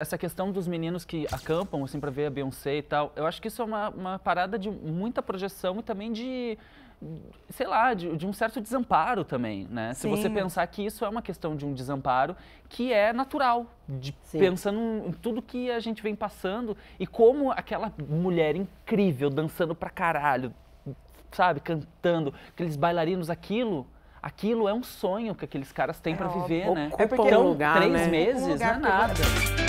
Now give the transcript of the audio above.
Essa questão dos meninos que acampam, assim, pra ver a Beyoncé e tal, eu acho que isso é uma, uma parada de muita projeção e também de, sei lá, de, de um certo desamparo também, né? Sim. Se você pensar que isso é uma questão de um desamparo que é natural, de, pensando em tudo que a gente vem passando e como aquela mulher incrível dançando pra caralho, sabe, cantando, aqueles bailarinos, aquilo aquilo é um sonho que aqueles caras têm é para viver, né? É porque então, um lugar, três né? meses um não é nada.